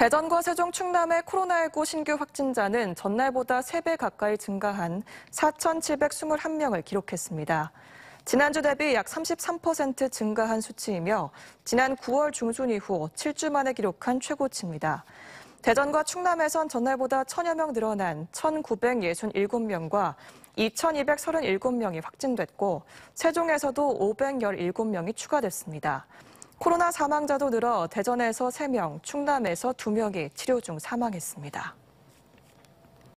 대전과 세종 충남의 코로나19 신규 확진자는 전날보다 3배 가까이 증가한 4,721명을 기록했습니다. 지난주 대비 약 33% 증가한 수치이며 지난 9월 중순 이후 7주 만에 기록한 최고치입니다. 대전과 충남에선 전날보다 1,000여 명 늘어난 1,967명과 2,237명이 확진됐고 세종에서도 517명이 추가됐습니다. 코로나 사망자도 늘어 대전에서 3명, 충남에서 2명이 치료 중 사망했습니다.